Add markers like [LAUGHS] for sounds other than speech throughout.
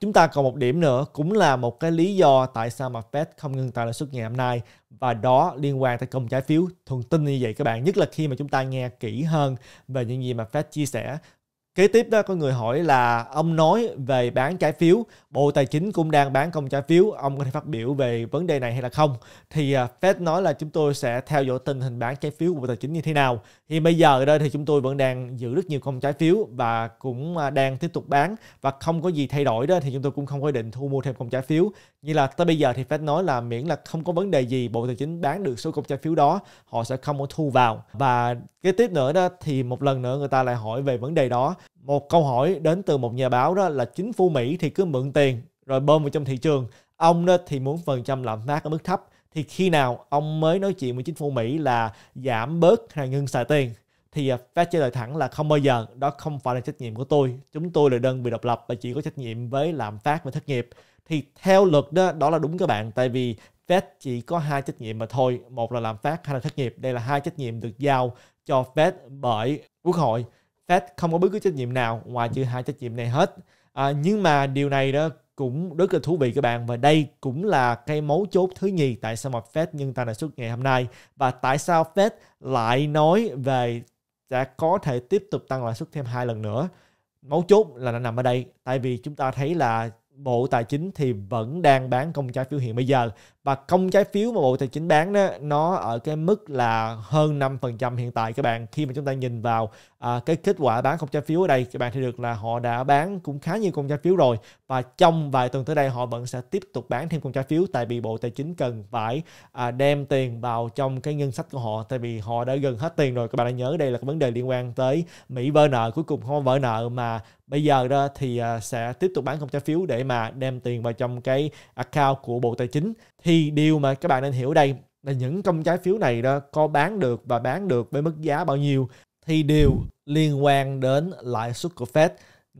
chúng ta còn một điểm nữa cũng là một cái lý do tại sao mà Fed không ngừng tăng lãi suất ngày hôm nay và đó liên quan tới công trái phiếu thuần tin như vậy các bạn nhất là khi mà chúng ta nghe kỹ hơn về những gì mà Fed chia sẻ Kế tiếp đó có người hỏi là ông nói về bán trái phiếu, Bộ Tài chính cũng đang bán công trái phiếu, ông có thể phát biểu về vấn đề này hay là không? Thì à, Fed nói là chúng tôi sẽ theo dõi tình hình bán trái phiếu của Bộ Tài chính như thế nào. Thì bây giờ ở đây thì chúng tôi vẫn đang giữ rất nhiều công trái phiếu và cũng à, đang tiếp tục bán và không có gì thay đổi đó thì chúng tôi cũng không có định thu mua thêm công trái phiếu. Như là tới bây giờ thì Fed nói là miễn là không có vấn đề gì Bộ Tài chính bán được số công trái phiếu đó, họ sẽ không có thu vào. Và kế tiếp nữa đó thì một lần nữa người ta lại hỏi về vấn đề đó một câu hỏi đến từ một nhà báo đó là chính phủ Mỹ thì cứ mượn tiền rồi bơm vào trong thị trường. Ông đó thì muốn phần trăm lạm phát ở mức thấp. Thì khi nào ông mới nói chuyện với chính phủ Mỹ là giảm bớt hay ngưng xài tiền? Thì Fed à, trả lời thẳng là không bao giờ, đó không phải là trách nhiệm của tôi. Chúng tôi là đơn vị độc lập và chỉ có trách nhiệm với lạm phát và thất nghiệp. Thì theo luật đó, đó là đúng các bạn. Tại vì Fed chỉ có hai trách nhiệm mà thôi, một là lạm phát, hai là thất nghiệp. Đây là hai trách nhiệm được giao cho Fed bởi Quốc hội. Fed không có bất cứ trách nhiệm nào ngoài trừ hai trách nhiệm này hết. À, nhưng mà điều này đó cũng rất là thú vị các bạn và đây cũng là cái mấu chốt thứ nhì tại sao mà Fed nhân tăng lãi suất ngày hôm nay và tại sao Fed lại nói về sẽ có thể tiếp tục tăng lãi suất thêm hai lần nữa. Mấu chốt là nó nằm ở đây tại vì chúng ta thấy là Bộ Tài chính thì vẫn đang bán công trái phiếu hiện bây giờ và công trái phiếu mà Bộ Tài chính bán đó nó ở cái mức là hơn 5% hiện tại các bạn khi mà chúng ta nhìn vào à, cái kết quả bán công trái phiếu ở đây các bạn thấy được là họ đã bán cũng khá nhiều công trái phiếu rồi và trong vài tuần tới đây họ vẫn sẽ tiếp tục bán thêm công trái phiếu tại vì Bộ Tài chính cần phải à, đem tiền vào trong cái ngân sách của họ tại vì họ đã gần hết tiền rồi các bạn đã nhớ đây là cái vấn đề liên quan tới Mỹ vỡ nợ cuối cùng không vỡ nợ mà bây giờ đó thì à, sẽ tiếp tục bán công trái phiếu để mà đem tiền vào trong cái account của Bộ Tài chính thì điều mà các bạn nên hiểu đây là những công trái phiếu này đó có bán được và bán được với mức giá bao nhiêu thì đều liên quan đến lãi suất của Fed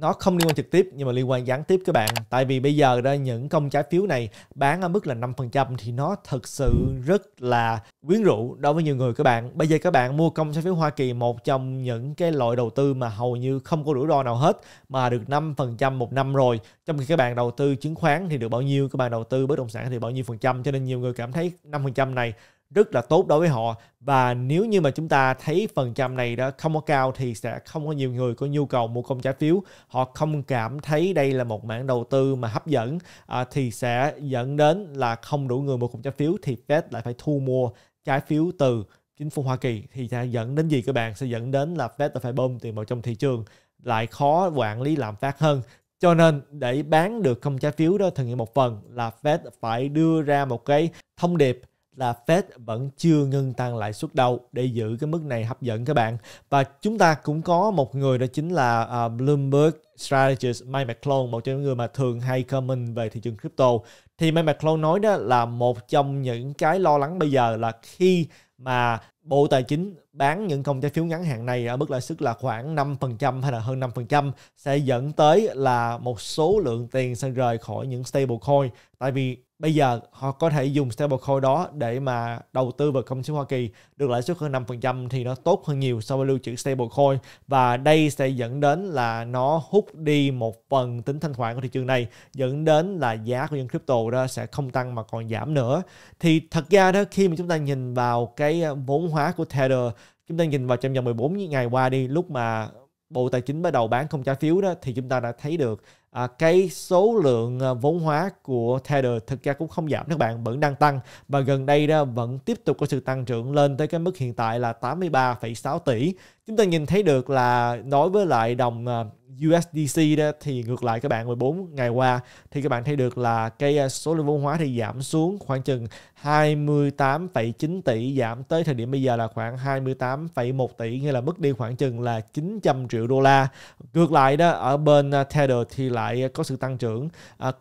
nó không liên quan trực tiếp nhưng mà liên quan gián tiếp các bạn tại vì bây giờ đó những công trái phiếu này bán ở mức là 5% thì nó thực sự rất là quyến rũ đối với nhiều người các bạn bây giờ các bạn mua công trái phiếu Hoa Kỳ một trong những cái loại đầu tư mà hầu như không có rủi ro nào hết mà được 5% một năm rồi trong khi các bạn đầu tư chứng khoán thì được bao nhiêu các bạn đầu tư bất động sản thì bao nhiêu phần trăm cho nên nhiều người cảm thấy 5% này rất là tốt đối với họ và nếu như mà chúng ta thấy phần trăm này đó không có cao thì sẽ không có nhiều người có nhu cầu mua công trái phiếu họ không cảm thấy đây là một mảng đầu tư mà hấp dẫn à, thì sẽ dẫn đến là không đủ người mua công trái phiếu thì Fed lại phải thu mua trái phiếu từ chính phủ Hoa Kỳ thì sẽ dẫn đến gì các bạn sẽ dẫn đến là Fed phải bơm tiền vào trong thị trường lại khó quản lý lạm phát hơn cho nên để bán được công trái phiếu đó thường như một phần là Fed phải đưa ra một cái thông điệp là Fed vẫn chưa ngưng tăng lãi suất đâu để giữ cái mức này hấp dẫn các bạn. Và chúng ta cũng có một người đó chính là uh, Bloomberg Strategist Mike McClone, một trong những người mà thường hay comment về thị trường crypto. Thì Mike McClone nói đó là một trong những cái lo lắng bây giờ là khi mà Bộ Tài chính bán những công trái phiếu ngắn hạn này ở mức lãi suất là khoảng 5% hay là hơn 5% sẽ dẫn tới là một số lượng tiền sẽ rời khỏi những stablecoin tại vì bây giờ họ có thể dùng stablecoin đó để mà đầu tư vào công chứng Hoa Kỳ được lãi suất hơn 5% thì nó tốt hơn nhiều so với lưu trữ stablecoin và đây sẽ dẫn đến là nó hút đi một phần tính thanh khoản của thị trường này dẫn đến là giá của những crypto đó sẽ không tăng mà còn giảm nữa thì thật ra đó khi mà chúng ta nhìn vào cái vốn hóa hóa của Tether chúng ta nhìn vào trong vòng 14 ngày qua đi lúc mà Bộ Tài chính bắt đầu bán không trái phiếu đó thì chúng ta đã thấy được à, cái số lượng à, vốn hóa của Tether thực ra cũng không giảm các bạn vẫn đang tăng và gần đây đó vẫn tiếp tục có sự tăng trưởng lên tới cái mức hiện tại là 83,6 tỷ chúng ta nhìn thấy được là đối với lại đồng ờ, USDC đó thì ngược lại các bạn 14 ngày qua thì các bạn thấy được là cái ờ, số lượng vốn hóa thì giảm xuống khoảng chừng 28,9 tỷ giảm tới thời điểm bây giờ là khoảng 28,1 tỷ nghĩa là mất đi khoảng chừng là 900 triệu đô la. Ngược lại đó ở bên ờ, Tether thì lại có sự tăng trưởng.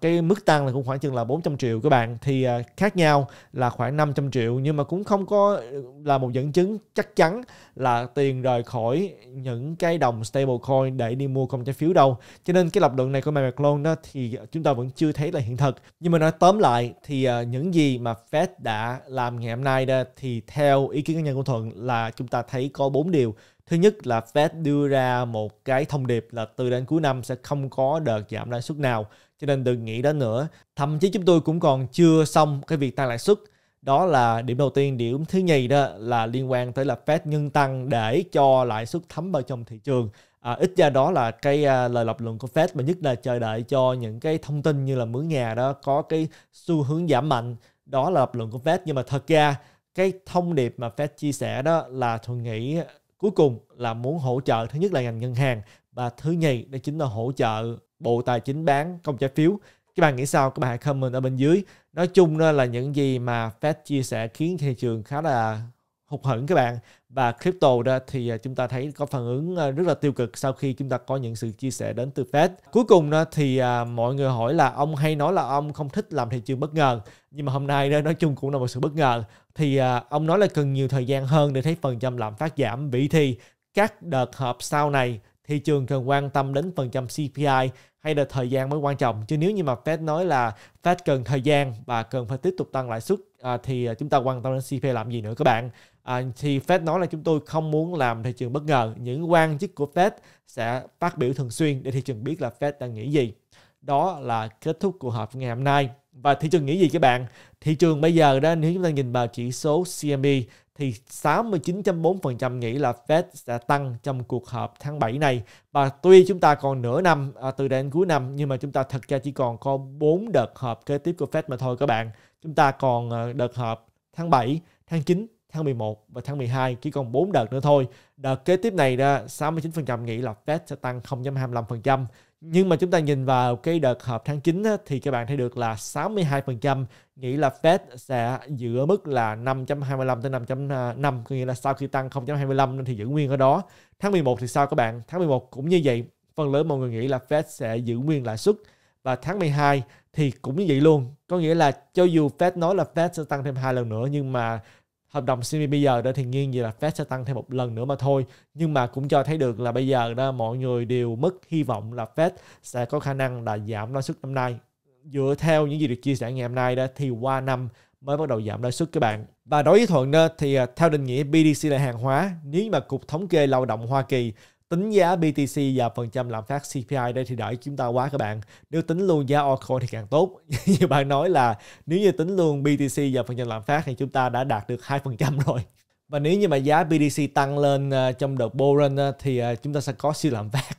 cái mức tăng là cũng khoảng chừng là 400 triệu các bạn thì khác nhau là khoảng 500 triệu nhưng mà cũng không có là một dẫn chứng chắc chắn là tiền rời khỏi khỏi những cái đồng stablecoin để đi mua công trái phiếu đâu cho nên cái lập luận này của Mary McClone đó thì chúng ta vẫn chưa thấy là hiện thực nhưng mà nói tóm lại thì à, những gì mà Fed đã làm ngày hôm nay đó thì theo ý kiến cá nhân của Thuận là chúng ta thấy có bốn điều Thứ nhất là Fed đưa ra một cái thông điệp là từ đến cuối năm sẽ không có đợt giảm lãi suất nào, cho nên đừng nghĩ đó nữa. Thậm chí chúng tôi cũng còn chưa xong cái việc tăng lãi suất đó là điểm đầu tiên điểm thứ nhì đó là liên quan tới là Fed nhân tăng để cho lãi suất thấm vào trong thị trường à, ít ra đó là cái à, lời lập luận của Fed mà nhất là chờ đợi cho những cái thông tin như là mướn nhà đó có cái xu hướng giảm mạnh đó là lập luận của Fed nhưng mà thật ra cái thông điệp mà Fed chia sẻ đó là thuận nghĩ cuối cùng là muốn hỗ trợ thứ nhất là ngành ngân hàng và thứ nhì đó chính là hỗ trợ bộ tài chính bán công trái phiếu các bạn nghĩ sao các bạn hãy comment ở bên dưới nói chung là những gì mà Fed chia sẻ khiến thị trường khá là hụt hẫng các bạn và crypto đó thì à, chúng ta thấy có phản ứng à, rất là tiêu cực sau khi chúng ta có những sự chia sẻ đến từ Fed. Cuối cùng đó thì à, mọi người hỏi là ông hay nói là ông không thích làm thị trường bất ngờ nhưng mà hôm nay đó nói chung cũng là một sự bất ngờ thì ông nói là cần nhiều thời gian hơn để thấy phần trăm lạm phát giảm vị thì các đợt họp sau này thị trường cần quan tâm đến phần trăm CPI hay là thời gian mới quan trọng chứ nếu như mà Fed nói là Fed cần thời gian và cần phải tiếp tục tăng lãi suất à, thì à, chúng ta quan tâm đến CPI làm gì nữa các bạn à, thì Fed nói là chúng tôi không muốn làm thị trường bất ngờ những quan chức của Fed sẽ phát biểu thường xuyên để thị trường biết là Fed đang nghĩ gì đó là kết thúc cuộc họp ngày hôm nay và thị trường nghĩ gì các bạn thị trường bây giờ đó nếu chúng ta nhìn vào chỉ số CME thì 69.4% nghĩ là Fed sẽ tăng trong cuộc họp tháng 7 này. Và tuy chúng ta còn nửa năm à, từ đến cuối năm nhưng mà chúng ta thật ra chỉ còn có 4 đợt họp kế tiếp của Fed mà thôi các bạn. Chúng ta còn à, đợt họp tháng 7, tháng 9, tháng 11 và tháng 12 chỉ còn 4 đợt nữa thôi. Đợt kế tiếp này ra 69% nghĩ là Fed sẽ tăng 0.25% nhưng mà chúng ta nhìn vào cái đợt họp tháng 9 á, thì các bạn thấy được là 62% nghĩ là Fed sẽ giữ ở mức là 5.25 tới 5.5 có nghĩa là sau khi tăng 0.25 thì giữ nguyên ở đó. Tháng 11 thì sao các bạn? Tháng 11 cũng như vậy, phần lớn mọi người nghĩ là Fed sẽ giữ nguyên lãi suất và tháng 12 thì cũng như vậy luôn. Có nghĩa là cho dù Fed nói là Fed sẽ tăng thêm hai lần nữa nhưng mà hợp đồng CP bây giờ đó thì nghiêng gì là Fed sẽ tăng thêm một lần nữa mà thôi nhưng mà cũng cho thấy được là bây giờ đó mọi người đều mất hy vọng là Fed sẽ có khả năng là giảm lãi suất năm nay dựa theo những gì được chia sẻ ngày hôm nay đó thì qua năm mới bắt đầu giảm lãi suất các bạn và đối với Thuận đó, thì à, theo định nghĩa BDC là hàng hóa nếu mà cục thống kê lao động Hoa Kỳ Tính giá BTC và phần trăm lạm phát CPI đây thì đợi chúng ta quá các bạn. Nếu tính luôn giá Oracle thì càng tốt. [LAUGHS] như bạn nói là nếu như tính luôn BTC và phần trăm lạm phát thì chúng ta đã đạt được 2% [LAUGHS] rồi. Và nếu như mà giá BTC tăng lên ờ, trong đợt bull Boren thì ờ, chúng ta sẽ có siêu lạm phát.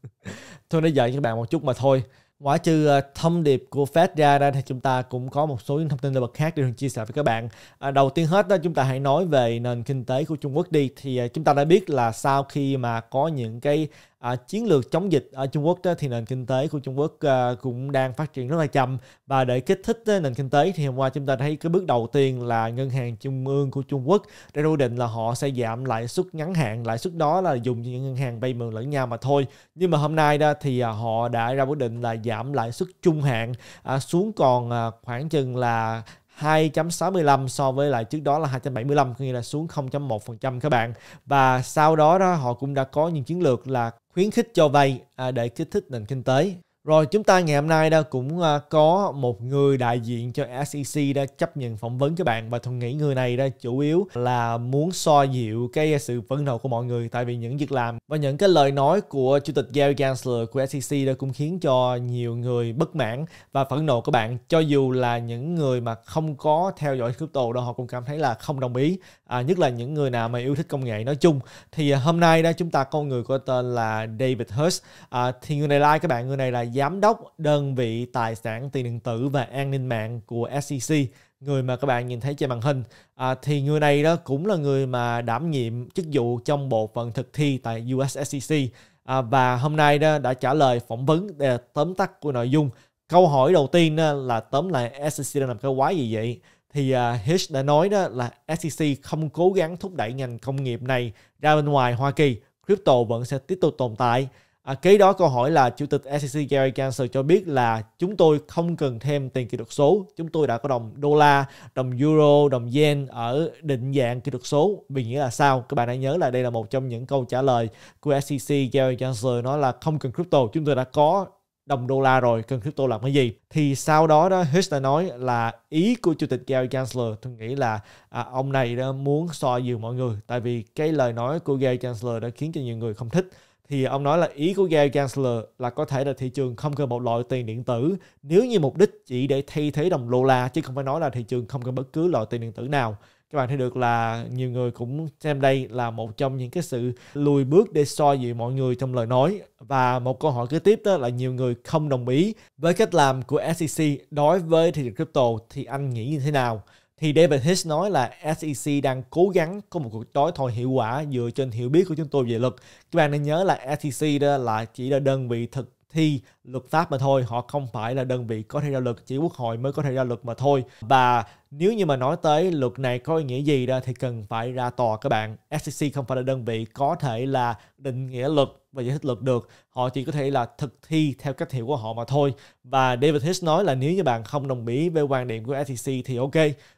[LAUGHS] thôi nó dạy các bạn một chút mà thôi. Ngoại trừ ờ, thông điệp của Fed ra ra thì chúng ta cũng có một số những thông tin nổi bật khác để được chia sẻ với các bạn. À, đầu tiên hết đó chúng ta hãy nói về nền kinh tế của Trung Quốc đi thì ờ, chúng ta đã biết là sau khi mà có những cái à, chiến lược chống dịch ở Trung Quốc đó, thì nền kinh tế của Trung Quốc à, cũng đang phát triển rất là chậm và để kích thích à, nền kinh tế thì hôm qua chúng ta thấy cái bước đầu tiên là ngân hàng trung ương của Trung Quốc đã quy định là họ sẽ giảm lãi suất ngắn hạn lãi suất đó là dùng cho những ngân hàng vay mượn lẫn nhau mà thôi nhưng mà hôm nay đó thì à, họ đã ra quyết định là giảm lãi suất trung hạn à, xuống còn à, khoảng chừng là 2.65 so với lại trước đó là 275 có nghĩa là xuống 0.1% các bạn và sau đó đó họ cũng đã có những chiến lược là khuyến khích cho vay à, để kích thích nền kinh tế rồi chúng ta ngày hôm nay đã cũng à, có một người đại diện cho SEC đã chấp nhận phỏng vấn các bạn và tôi nghĩ người này đã chủ yếu là muốn soi dịu cái sự phẫn nộ của mọi người tại vì những việc làm và những cái lời nói của chủ tịch Gary Gensler của SEC đã cũng khiến cho nhiều người bất mãn và phẫn nộ các bạn cho dù là những người mà không có theo dõi crypto đó họ cũng cảm thấy là không đồng ý à, nhất là những người nào mà yêu thích công nghệ nói chung thì à, hôm nay đó chúng ta có người có tên là David Hurst à, thì người này like các bạn người này là giám đốc đơn vị tài sản tiền điện tử và an ninh mạng của SEC người mà các bạn nhìn thấy trên màn hình à, thì người này đó cũng là người mà đảm nhiệm chức vụ trong bộ phận thực thi tại USSEC à, và hôm nay đó đã trả lời phỏng vấn để à, tóm tắt của nội dung câu hỏi đầu tiên là tóm lại SEC đang làm cái quái gì vậy thì uh, Hitch đã nói đó là SEC không cố gắng thúc đẩy ngành công nghiệp này ra bên ngoài Hoa Kỳ crypto vẫn sẽ tiếp tục tồn tại À, kế đó câu hỏi là Chủ tịch SEC Gary Gensler cho biết là chúng tôi không cần thêm tiền kỹ thuật số. Chúng tôi đã có đồng đô la, đồng euro, đồng yen ở định dạng kỹ thuật số. Vì nghĩa là sao? Các bạn hãy nhớ là đây là một trong những câu trả lời của SEC Gary Gensler nói là không cần crypto. Chúng tôi đã có đồng đô la rồi, cần crypto làm cái gì? Thì sau đó đó Hicks đã nói là ý của Chủ tịch Gary Gensler tôi nghĩ là à, ông này đã muốn so dìu mọi người tại vì cái lời nói của Gary Gensler đã khiến cho nhiều người không thích thì ông nói là ý của Gary Gensler là có thể là thị trường không cần một loại tiền điện tử nếu như mục đích chỉ để thay thế đồng đô la chứ không phải nói là thị trường không cần bất cứ loại tiền điện tử nào các bạn thấy được là nhiều người cũng xem đây là một trong những cái sự lùi bước để so dịu mọi người trong lời nói và một câu hỏi kế tiếp đó là nhiều người không đồng ý với cách làm của SEC đối với thị trường crypto thì anh nghĩ như thế nào thì David Hicks nói là SEC đang cố gắng có một cuộc đối thoại hiệu quả dựa trên hiểu biết của chúng tôi về luật. Các bạn nên nhớ là SEC đó là chỉ là đơn vị thực thi luật pháp mà thôi họ không phải là đơn vị có thể ra luật chỉ quốc hội mới có thể ra luật mà thôi và nếu như mà nói tới luật này có ý nghĩa gì đó thì cần phải ra tòa các bạn SEC không phải là đơn vị có thể là định nghĩa luật và giải thích luật được họ chỉ có thể là thực thi theo cách hiểu của họ mà thôi và David Hicks nói là nếu như bạn không đồng ý với quan điểm của SEC thì ok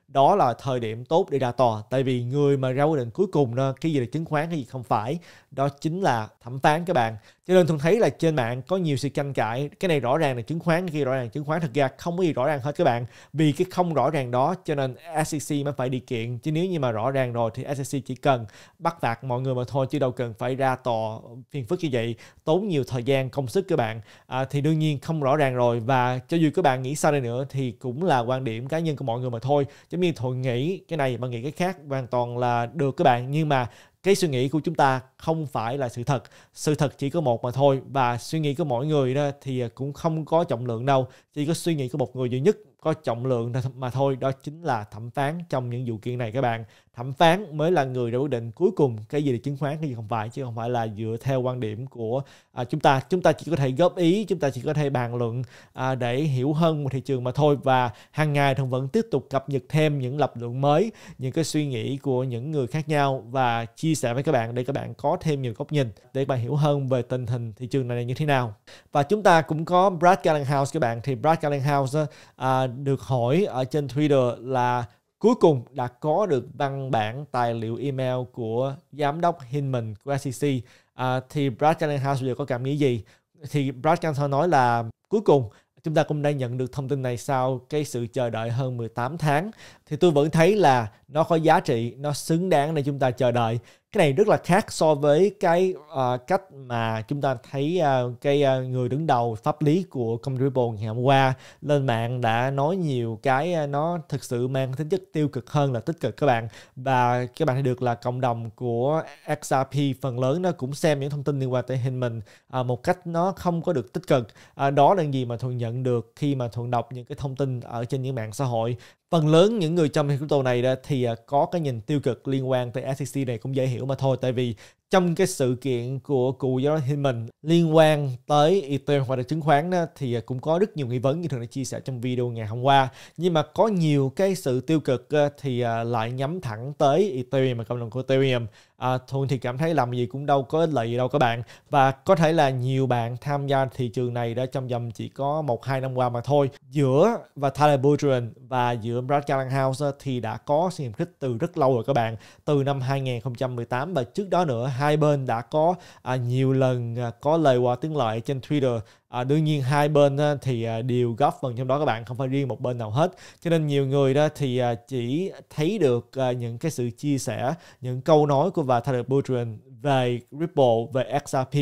đó là thời điểm tốt để ra tòa tại vì người mà ra quyết định cuối cùng đó, cái gì là chứng khoán cái gì không phải đó chính là thẩm phán các bạn cho nên thường thấy là trên mạng có nhiều sự tranh cãi cái này rõ ràng là chứng khoán cái kia rõ ràng chứng khoán thật ra không có gì rõ ràng hết các bạn vì cái không rõ ràng đó cho nên SEC mới phải đi kiện chứ nếu như mà rõ ràng rồi thì SEC chỉ cần bắt phạt mọi người mà thôi chứ đâu cần phải ra tòa phiền phức như vậy tốn nhiều thời gian công sức các bạn à, thì đương nhiên không rõ ràng rồi và cho dù các bạn nghĩ sao đây nữa thì cũng là quan điểm cá nhân của mọi người mà thôi chứ cái miên thổi nghĩ cái này và nghĩ cái khác hoàn toàn là được các bạn nhưng mà cái suy nghĩ của chúng ta không phải là sự thật sự thật chỉ có một mà thôi và suy nghĩ của mỗi người đó thì cũng không có trọng lượng đâu chỉ có suy nghĩ của một người duy nhất có trọng lượng mà thôi đó chính là thẩm phán trong những vụ kiện này các bạn thẩm phán mới là người ra quyết định cuối cùng cái gì là chứng khoán cái gì không phải chứ không phải là dựa theo quan điểm của à, chúng ta chúng ta chỉ có thể góp ý chúng ta chỉ có thể bàn luận à, để hiểu hơn một thị trường mà thôi và hàng ngày thường vẫn tiếp tục cập nhật thêm những lập luận mới những cái suy nghĩ của những người khác nhau và chia sẻ với các bạn để các bạn có thêm nhiều góc nhìn để các bạn hiểu hơn về tình hình thị trường này như thế nào và chúng ta cũng có Brad Gallagher các bạn thì Brad Gallagher à, được hỏi ở trên Twitter là Cuối cùng đã có được văn bản tài liệu email của giám đốc Hinman của SEC. À, thì Brad Canninghouse giờ có cảm nghĩ gì? Thì Brad Canninghouse nói là cuối cùng chúng ta cũng đã nhận được thông tin này sau cái sự chờ đợi hơn 18 tháng thì tôi vẫn thấy là nó có giá trị nó xứng đáng để chúng ta chờ đợi cái này rất là khác so với cái uh, cách mà chúng ta thấy uh, cái uh, người đứng đầu pháp lý của Comdribble ngày hôm qua lên mạng đã nói nhiều cái uh, nó thực sự mang tính chất tiêu cực hơn là tích cực các bạn và các bạn thấy được là cộng đồng của XRP phần lớn nó cũng xem những thông tin liên quan tới hình mình uh, một cách nó không có được tích cực uh, đó là gì mà thuận nhận được khi mà thuận đọc những cái thông tin ở trên những mạng xã hội phần lớn những người trong crypto này đó thì à, có cái nhìn tiêu cực liên quan tới SEC này cũng dễ hiểu mà thôi tại vì trong cái sự kiện của cụ giáo Hinman liên quan tới Ethereum hoặc là chứng khoán đó, thì cũng có rất nhiều nghi vấn như thường đã chia sẻ trong video ngày hôm qua nhưng mà có nhiều cái sự tiêu cực ờ, thì ờ, lại nhắm thẳng tới Ethereum và cộng đồng của Ethereum à, thường thì cảm thấy làm gì cũng đâu có ích lợi gì đâu các bạn và có thể là nhiều bạn tham gia thị trường này đã trong vòng chỉ có một hai năm qua mà thôi giữa và Tyler Buterin và giữa Brad Gallagher thì đã có sự hiềm khích từ rất lâu rồi các bạn từ năm 2018 và trước đó nữa hai bên đã có à, nhiều lần à, có lời qua tiếng lại trên Twitter à, đương nhiên hai bên á, à, thì à, đều góp phần trong đó các bạn không phải riêng một bên nào hết cho nên nhiều người đó thì à, chỉ thấy được à, những cái sự chia sẻ những câu nói của bà Tyler Buterin về Ripple về XRP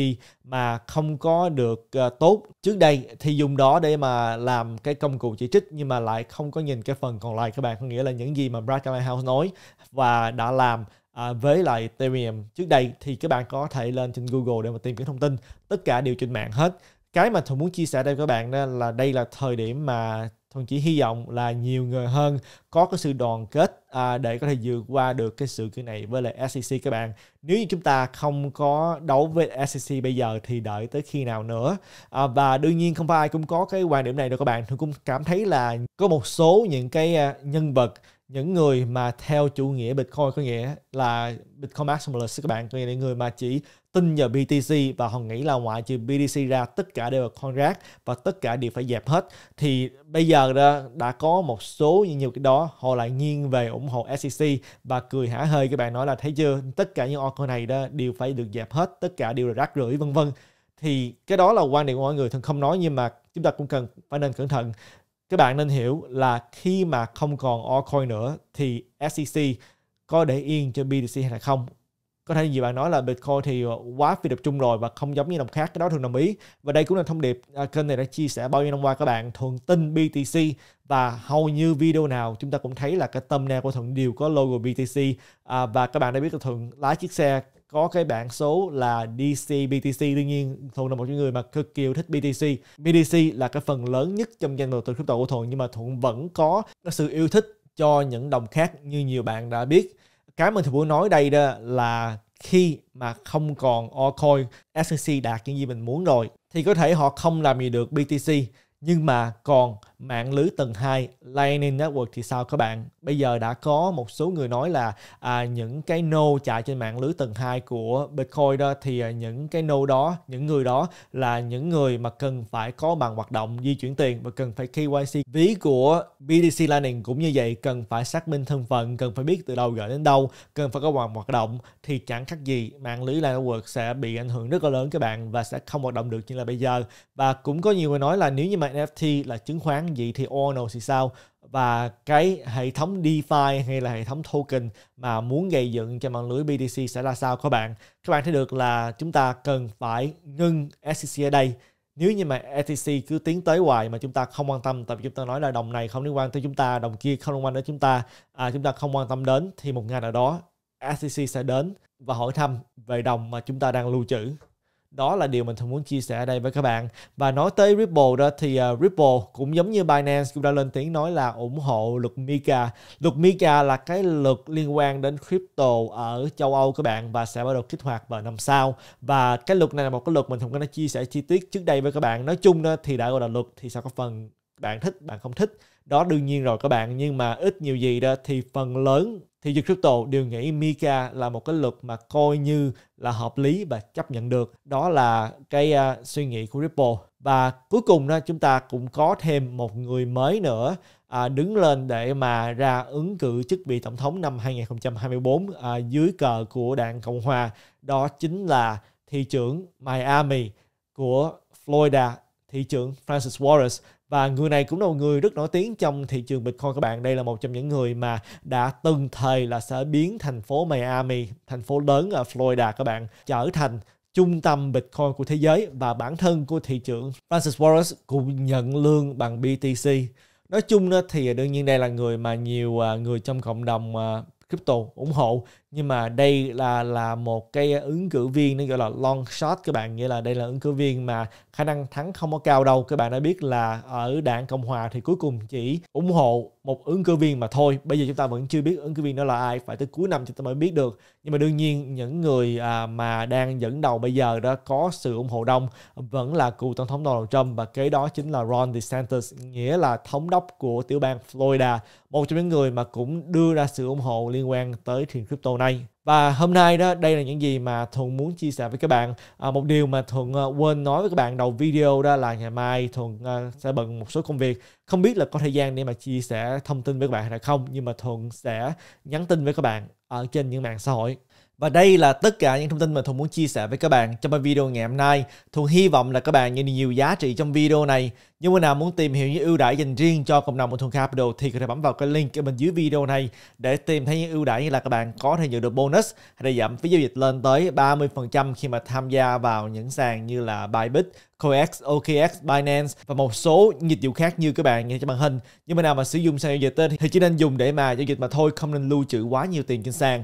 mà không có được à, tốt trước đây thì dùng đó để mà làm cái công cụ chỉ trích nhưng mà lại không có nhìn cái phần còn lại các bạn có nghĩa là những gì mà Brad House nói và đã làm à, với lại Ethereum trước đây thì các bạn có thể lên trên Google để mà tìm kiếm thông tin tất cả đều trên mạng hết cái mà thuận muốn chia sẻ đây với các bạn đó là đây là thời điểm mà thuận chỉ hy vọng là nhiều người hơn có cái sự đoàn kết à, để có thể vượt qua được cái sự kiện này với lại SEC các bạn nếu như chúng ta không có đấu với SEC bây giờ thì đợi tới khi nào nữa à, và đương nhiên không phải ai cũng có cái quan điểm này đâu các bạn thuận cũng cảm thấy là có một số những cái à, nhân vật những người mà theo chủ nghĩa Bitcoin có nghĩa là Bitcoin maximalist các bạn có nghĩa là người mà chỉ tin vào BTC và họ nghĩ là ngoại trừ BTC ra tất cả đều là con rác và tất cả đều phải dẹp hết thì bây giờ đã, đã có một số như nhiều cái đó họ lại nghiêng về ủng hộ SEC và cười hả hơi các bạn nói là thấy chưa tất cả những altcoin này đó đều phải được dẹp hết tất cả đều là rác rưởi vân vân thì cái đó là quan điểm của mọi người thường không nói nhưng mà chúng ta cũng cần phải nên cẩn thận các bạn nên hiểu là khi mà không còn altcoin nữa thì SEC có để yên cho BTC hay là không có thể nhiều bạn nói là Bitcoin thì ờ, quá phi tập trung rồi và không giống như đồng khác cái đó thường đồng ý và đây cũng là thông điệp à, kênh này đã chia sẻ bao nhiêu năm qua các bạn thường tin BTC và hầu như video nào chúng ta cũng thấy là cái thumbnail của thuận đều có logo BTC à, và các bạn đã biết là thuận lái chiếc xe có cái bảng số là DC BTC đương nhiên thuận là một người mà cực kỳ yêu thích BTC BTC là cái phần lớn nhất trong danh đầu tư crypto của thuận nhưng mà thuận vẫn có cái sự yêu thích cho những đồng khác như nhiều bạn đã biết cái mình thì muốn nói đây đó là khi mà không còn altcoin SEC đạt những gì mình muốn rồi thì có thể họ không làm gì được BTC nhưng mà còn mạng lưới tầng 2 Lightning Network thì sao các bạn? Bây giờ đã có một số người nói là à, những cái node chạy trên mạng lưới tầng 2 của Bitcoin đó thì à, những cái node đó, những người đó là những người mà cần phải có bằng hoạt động di chuyển tiền và cần phải KYC. Ví của BTC Lightning cũng như vậy, cần phải xác minh thân phận, cần phải biết từ đâu gửi đến đâu, cần phải có bằng hoạt động thì chẳng khác gì mạng lưới Lightning Network sẽ bị ảnh hưởng rất là lớn các bạn và sẽ không hoạt động được như là bây giờ. Và cũng có nhiều người nói là nếu như mà NFT là chứng khoán gì thì ono thì sao và cái hệ thống DeFi hay là hệ thống token mà muốn gây dựng cho mạng lưới BTC sẽ là sao các bạn các bạn thấy được là chúng ta cần phải ngưng SEC ở đây nếu như mà ETC cứ tiến tới hoài mà chúng ta không quan tâm tại vì chúng ta nói là đồng này không liên quan tới chúng ta đồng kia không liên quan đến chúng ta à, chúng ta không quan tâm đến thì một ngày nào đó SEC sẽ đến và hỏi thăm về đồng mà chúng ta đang lưu trữ đó là điều mình thường muốn chia sẻ ở đây với các bạn và nói tới Ripple đó thì uh, Ripple cũng giống như Binance cũng đã lên tiếng nói là ủng hộ luật MiCA luật MiCA là cái luật liên quan đến crypto ở châu Âu các bạn và sẽ bắt đầu kích hoạt vào năm sau và cái luật này là một cái luật mình không có nói chia sẻ chi tiết trước đây với các bạn nói chung đó thì đã gọi là luật thì sẽ có phần bạn thích bạn không thích đó đương nhiên rồi các bạn nhưng mà ít nhiều gì đó thì phần lớn thị trường crypto đều nghĩ Mika là một cái luật mà coi như là hợp lý và chấp nhận được đó là cái uh, suy nghĩ của Ripple và cuối cùng đó chúng ta cũng có thêm một người mới nữa à, đứng lên để mà ra ứng cử chức vị tổng thống năm 2024 à, dưới cờ của đảng Cộng hòa đó chính là thị trưởng Miami của Florida thị trưởng Francis Wallace và người này cũng là một người rất nổi tiếng trong thị trường Bitcoin các bạn. Đây là một trong những người mà đã từng thời là sẽ biến thành phố Miami, thành phố lớn ở Florida các bạn, trở thành trung tâm Bitcoin của thế giới và bản thân của thị trưởng Francis Wallace cũng nhận lương bằng BTC. Nói chung thì đương nhiên đây là người mà nhiều à, người trong cộng đồng à, crypto ủng hộ nhưng mà đây là là một cái ứng cử viên nó gọi là long shot các bạn nghĩa là đây là ứng cử viên mà khả năng thắng không có cao đâu các bạn đã biết là ở đảng cộng hòa thì cuối cùng chỉ ủng hộ một ứng cử viên mà thôi bây giờ chúng ta vẫn chưa biết ứng cử viên đó là ai phải tới cuối năm chúng ta mới biết được nhưng mà đương nhiên những người à, mà đang dẫn đầu bây giờ đó có sự ủng hộ đông vẫn là cựu tổng thống Donald Trump và kế đó chính là Ron DeSantis nghĩa là thống đốc của tiểu bang Florida một trong những người mà cũng đưa ra sự ủng hộ liên quan tới thiền crypto này và hôm nay đó đây là những gì mà thuận muốn chia sẻ với các bạn à, một điều mà thuận à, quên nói với các bạn đầu video đó là ngày mai thuận à, sẽ bận một số công việc không biết là có thời gian để mà chia sẻ thông tin với các bạn hay là không nhưng mà thuận sẽ nhắn tin với các bạn ở trên những mạng xã hội và đây là tất cả những thông tin mà Thuận muốn chia sẻ với các bạn trong video ngày hôm nay. Thuận hy vọng là các bạn nhận được nhiều giá trị trong video này. Nếu mà nào muốn tìm hiểu những ưu đãi dành riêng cho cộng đồng của Thuận Capital thì có thể bấm vào cái link ở bên dưới video này để tìm thấy những ưu đãi như là các bạn có thể nhận được bonus hay là giảm phí giao dịch lên tới 30% khi mà tham gia vào những sàn như là Bybit, CoEx, OKX, Binance và một số dịch vụ khác như các bạn nhìn trên màn hình. Nhưng mà nào mà sử dụng sàn giao dịch thì chỉ nên dùng để mà giao dịch mà thôi, không nên lưu trữ quá nhiều tiền trên sàn